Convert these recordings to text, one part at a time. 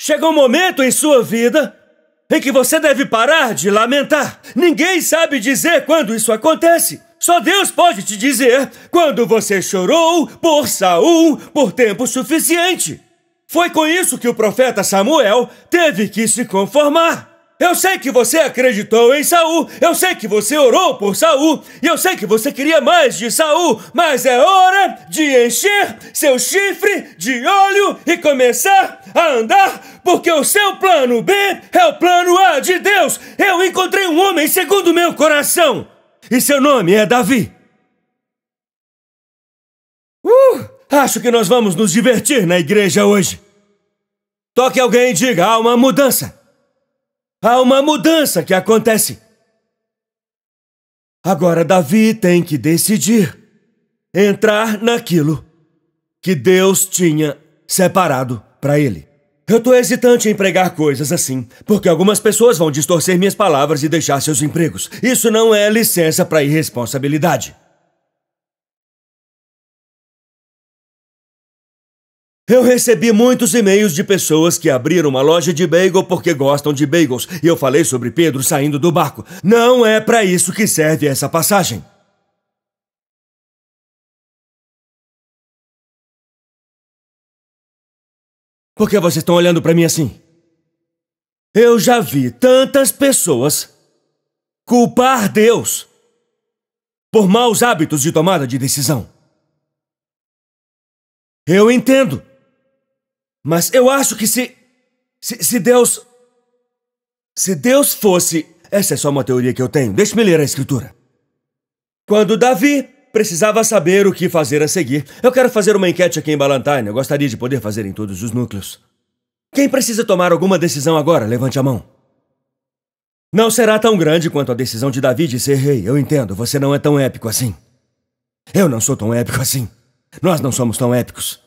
Chega um momento em sua vida em que você deve parar de lamentar. Ninguém sabe dizer quando isso acontece. Só Deus pode te dizer quando você chorou por Saul por tempo suficiente. Foi com isso que o profeta Samuel teve que se conformar. Eu sei que você acreditou em Saul, eu sei que você orou por Saul, e eu sei que você queria mais de Saul, mas é hora de encher seu chifre de óleo e começar a andar, porque o seu plano B é o plano A de Deus. Eu encontrei um homem segundo meu coração, e seu nome é Davi. Uh, acho que nós vamos nos divertir na igreja hoje. Toque alguém e diga: há uma mudança. Há uma mudança que acontece. Agora Davi tem que decidir entrar naquilo que Deus tinha separado para ele. Eu tô hesitante em pregar coisas assim, porque algumas pessoas vão distorcer minhas palavras e deixar seus empregos. Isso não é licença para irresponsabilidade. Eu recebi muitos e-mails de pessoas que abriram uma loja de bagel porque gostam de bagels, e eu falei sobre Pedro saindo do barco. Não é para isso que serve essa passagem. Por que vocês estão olhando para mim assim? Eu já vi tantas pessoas culpar Deus por maus hábitos de tomada de decisão. Eu entendo. Mas eu acho que se. Se, se Deus. Se Deus fosse. Essa é só uma teoria que eu tenho. Deixe-me ler a escritura. Quando Davi precisava saber o que fazer a seguir, eu quero fazer uma enquete aqui em Ballantyne. Eu gostaria de poder fazer em todos os núcleos. Quem precisa tomar alguma decisão agora, levante a mão. Não será tão grande quanto a decisão de Davi de ser rei. Eu entendo, você não é tão épico assim. Eu não sou tão épico assim. Nós não somos tão épicos.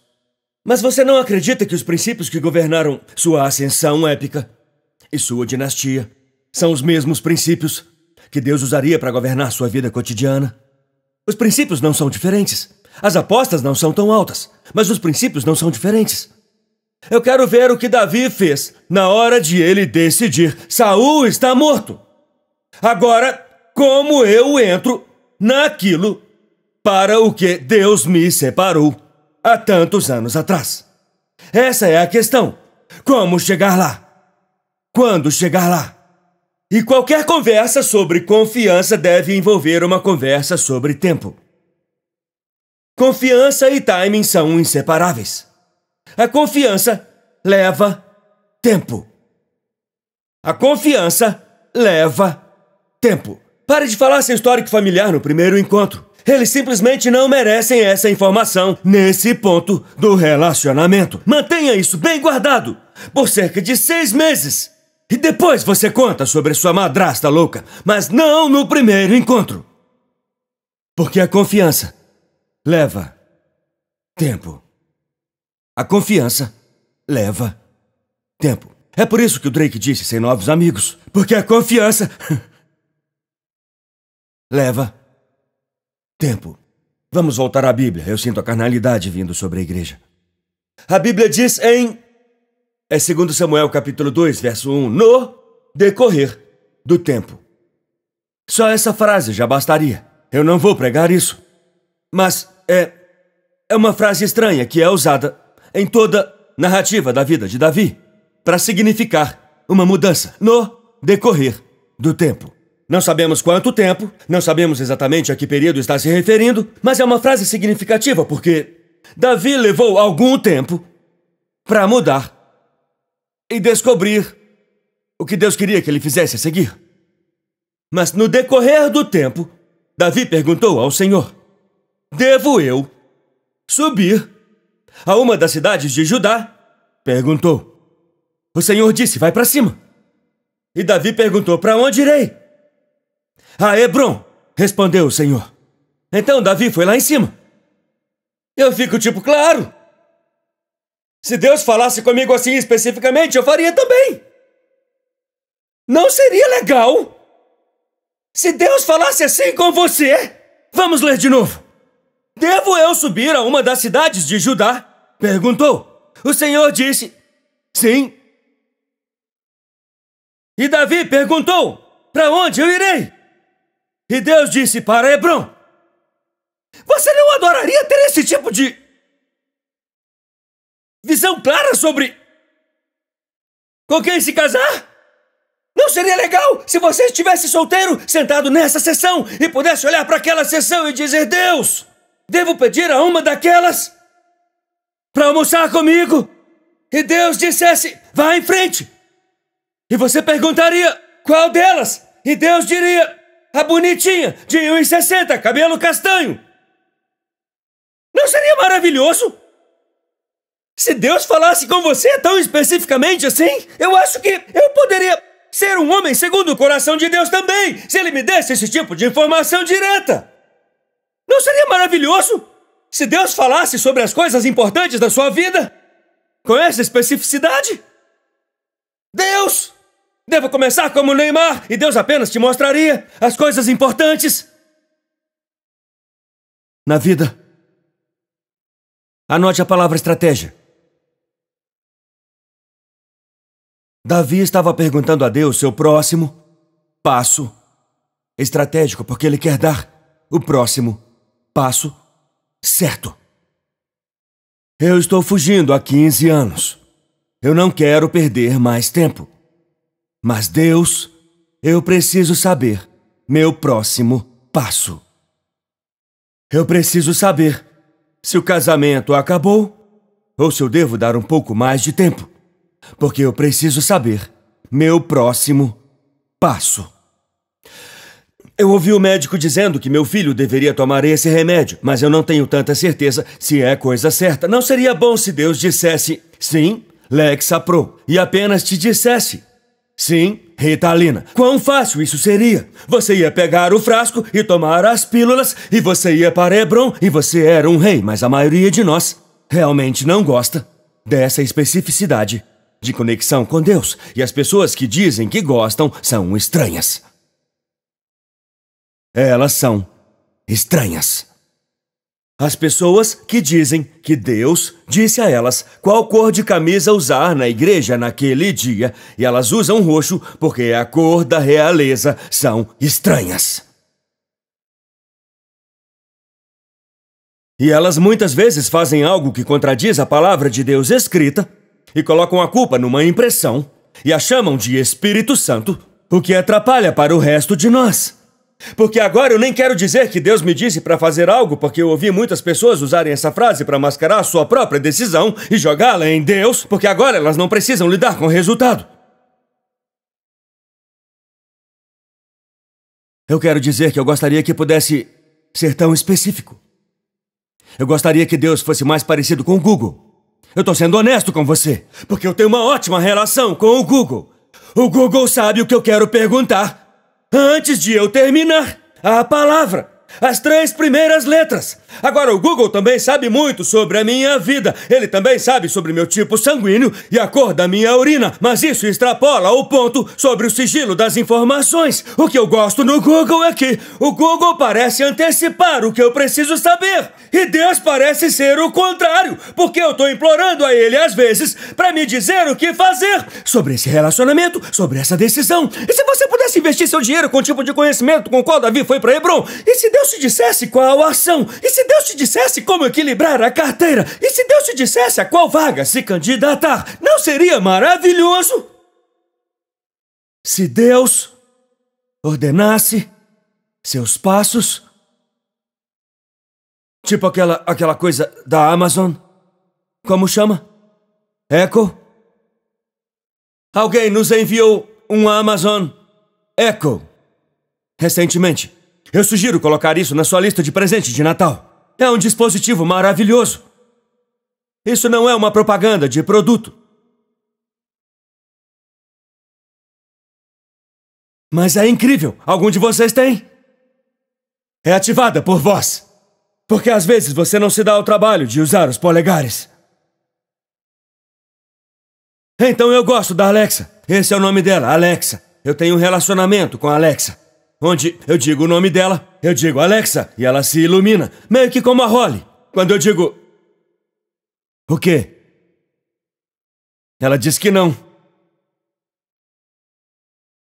Mas você não acredita que os princípios que governaram sua ascensão épica e sua dinastia são os mesmos princípios que Deus usaria para governar sua vida cotidiana? Os princípios não são diferentes. As apostas não são tão altas, mas os princípios não são diferentes. Eu quero ver o que Davi fez na hora de ele decidir: Saul está morto. Agora, como eu entro naquilo para o que Deus me separou? há tantos anos atrás. Essa é a questão. Como chegar lá? Quando chegar lá? E qualquer conversa sobre confiança deve envolver uma conversa sobre tempo. Confiança e timing são inseparáveis. A confiança leva tempo. A confiança leva tempo. Pare de falar seu histórico familiar no primeiro encontro. Eles simplesmente não merecem essa informação nesse ponto do relacionamento. Mantenha isso bem guardado por cerca de seis meses. E depois você conta sobre sua madrasta louca, mas não no primeiro encontro. Porque a confiança leva tempo. A confiança leva tempo. É por isso que o Drake disse sem novos amigos. Porque a confiança leva tempo. Tempo. Vamos voltar à Bíblia. Eu sinto a carnalidade vindo sobre a igreja. A Bíblia diz em. É 2 Samuel capítulo 2, verso 1. No decorrer do tempo. Só essa frase já bastaria. Eu não vou pregar isso. Mas é. É uma frase estranha que é usada em toda narrativa da vida de Davi para significar uma mudança no decorrer do tempo. Não sabemos quanto tempo, não sabemos exatamente a que período está se referindo, mas é uma frase significativa porque Davi levou algum tempo para mudar e descobrir o que Deus queria que ele fizesse a seguir. Mas no decorrer do tempo, Davi perguntou ao Senhor: Devo eu subir a uma das cidades de Judá? Perguntou. O Senhor disse: Vai para cima. E Davi perguntou: Para onde irei? A ah, Hebron, respondeu o Senhor. Então Davi foi lá em cima. Eu fico tipo, claro. Se Deus falasse comigo assim especificamente, eu faria também. Não seria legal? Se Deus falasse assim com você. Vamos ler de novo. Devo eu subir a uma das cidades de Judá? Perguntou. O Senhor disse: Sim. E Davi perguntou: Para onde eu irei? E Deus disse para Hebron: Você não adoraria ter esse tipo de visão clara sobre com quem se casar? Não seria legal se você estivesse solteiro, sentado nessa sessão e pudesse olhar para aquela sessão e dizer: Deus, devo pedir a uma daquelas para almoçar comigo? E Deus dissesse: Vá em frente. E você perguntaria: Qual delas? E Deus diria: a bonitinha, de 1,60, cabelo castanho. Não seria maravilhoso? Se Deus falasse com você tão especificamente assim, eu acho que eu poderia ser um homem segundo o coração de Deus também, se ele me desse esse tipo de informação direta. Não seria maravilhoso? Se Deus falasse sobre as coisas importantes da sua vida com essa especificidade? Devo começar como Neymar e Deus apenas te mostraria as coisas importantes na vida. Anote a palavra estratégia. Davi estava perguntando a Deus seu próximo passo estratégico, porque ele quer dar o próximo passo certo. Eu estou fugindo há 15 anos. Eu não quero perder mais tempo. Mas Deus, eu preciso saber meu próximo passo. Eu preciso saber se o casamento acabou ou se eu devo dar um pouco mais de tempo, porque eu preciso saber meu próximo passo. Eu ouvi o médico dizendo que meu filho deveria tomar esse remédio, mas eu não tenho tanta certeza se é coisa certa. Não seria bom se Deus dissesse sim, Lexapro, e apenas te dissesse Sim, Ritalina. Quão fácil isso seria? Você ia pegar o frasco e tomar as pílulas, e você ia para Hebron e você era um rei, mas a maioria de nós realmente não gosta dessa especificidade de conexão com Deus, e as pessoas que dizem que gostam são estranhas. Elas são estranhas. As pessoas que dizem que Deus disse a elas qual cor de camisa usar na igreja naquele dia e elas usam roxo porque é a cor da realeza são estranhas. E elas muitas vezes fazem algo que contradiz a palavra de Deus escrita e colocam a culpa numa impressão e a chamam de Espírito Santo, o que atrapalha para o resto de nós. Porque agora eu nem quero dizer que Deus me disse para fazer algo, porque eu ouvi muitas pessoas usarem essa frase para mascarar a sua própria decisão e jogá-la em Deus, porque agora elas não precisam lidar com o resultado. Eu quero dizer que eu gostaria que pudesse ser tão específico. Eu gostaria que Deus fosse mais parecido com o Google. Eu estou sendo honesto com você, porque eu tenho uma ótima relação com o Google. O Google sabe o que eu quero perguntar antes de eu terminar a palavra. As três primeiras letras. Agora, o Google também sabe muito sobre a minha vida. Ele também sabe sobre meu tipo sanguíneo e a cor da minha urina. Mas isso extrapola o ponto sobre o sigilo das informações. O que eu gosto no Google é que o Google parece antecipar o que eu preciso saber. E Deus parece ser o contrário, porque eu tô implorando a ele às vezes para me dizer o que fazer sobre esse relacionamento, sobre essa decisão. E se você pudesse investir seu dinheiro com o tipo de conhecimento com o qual Davi foi para Hebron? E se Deus Deus te dissesse qual ação? E se Deus te dissesse como equilibrar a carteira? E se Deus te dissesse a qual vaga se candidatar? Não seria maravilhoso? Se Deus ordenasse seus passos, tipo aquela aquela coisa da Amazon, como chama? Echo? Alguém nos enviou um Amazon Echo recentemente. Eu sugiro colocar isso na sua lista de presente de Natal. É um dispositivo maravilhoso. Isso não é uma propaganda de produto. Mas é incrível. Algum de vocês tem? É ativada por voz. Porque às vezes você não se dá o trabalho de usar os polegares. Então eu gosto da Alexa. Esse é o nome dela, Alexa. Eu tenho um relacionamento com a Alexa onde eu digo o nome dela, eu digo Alexa e ela se ilumina, meio que como a Holly. Quando eu digo. O quê? Ela diz que não.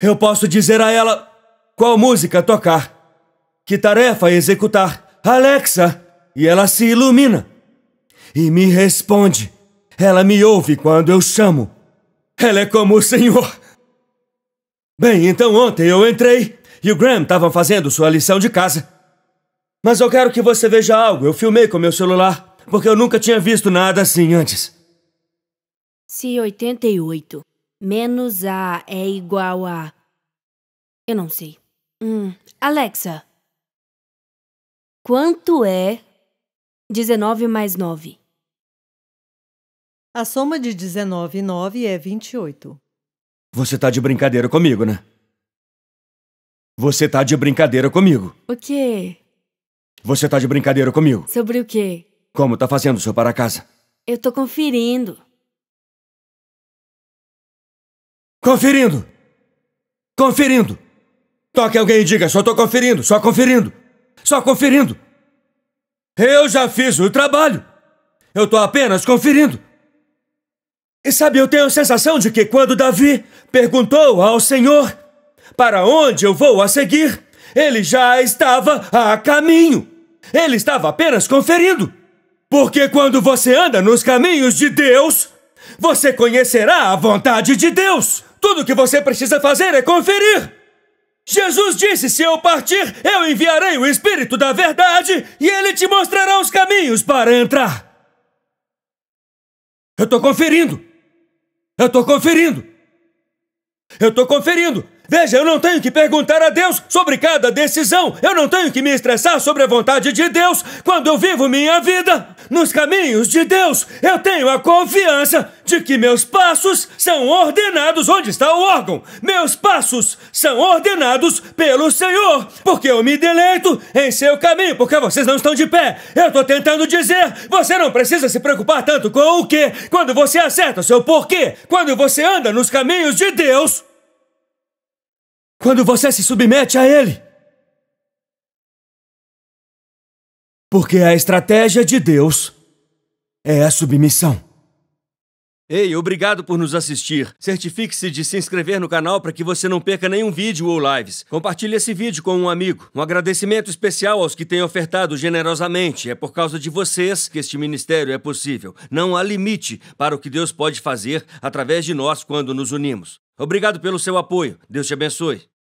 Eu posso dizer a ela qual música tocar, que tarefa executar, Alexa, e ela se ilumina e me responde. Ela me ouve quando eu chamo. Ela é como o Senhor. Bem, então ontem eu entrei e o Graham estavam fazendo sua lição de casa. Mas eu quero que você veja algo. Eu filmei com meu celular, porque eu nunca tinha visto nada assim antes. Se 88 menos A é igual a. Eu não sei. Hum, Alexa. Quanto é 19 mais 9? A soma de 19 e 9 é 28. Você tá de brincadeira comigo, né? Você tá de brincadeira comigo. O quê? Você tá de brincadeira comigo. Sobre o quê? Como tá fazendo seu para casa? Eu tô conferindo. Conferindo! Conferindo! Toque alguém e diga, só tô conferindo, só conferindo, só conferindo. Eu já fiz o trabalho. Eu tô apenas conferindo. E sabe, eu tenho a sensação de que quando Davi perguntou ao Senhor para onde eu vou a seguir? Ele já estava a caminho. Ele estava apenas conferindo. Porque quando você anda nos caminhos de Deus, você conhecerá a vontade de Deus. Tudo que você precisa fazer é conferir. Jesus disse: Se eu partir, eu enviarei o Espírito da Verdade e ele te mostrará os caminhos para entrar. Eu estou conferindo. Eu estou conferindo. Eu estou conferindo. Veja, eu não tenho que perguntar a Deus sobre cada decisão. Eu não tenho que me estressar sobre a vontade de Deus quando eu vivo minha vida. Nos caminhos de Deus, eu tenho a confiança de que meus passos são ordenados. Onde está o órgão? Meus passos são ordenados pelo Senhor, porque eu me deleito em seu caminho, porque vocês não estão de pé. Eu estou tentando dizer: você não precisa se preocupar tanto com o que, quando você acerta o seu porquê, quando você anda nos caminhos de Deus. Quando você se submete a ele. Porque a estratégia de Deus é a submissão. Ei, obrigado por nos assistir. Certifique-se de se inscrever no canal para que você não perca nenhum vídeo ou lives. Compartilhe esse vídeo com um amigo. Um agradecimento especial aos que têm ofertado generosamente. É por causa de vocês que este ministério é possível. Não há limite para o que Deus pode fazer através de nós quando nos unimos. Obrigado pelo seu apoio. Deus te abençoe.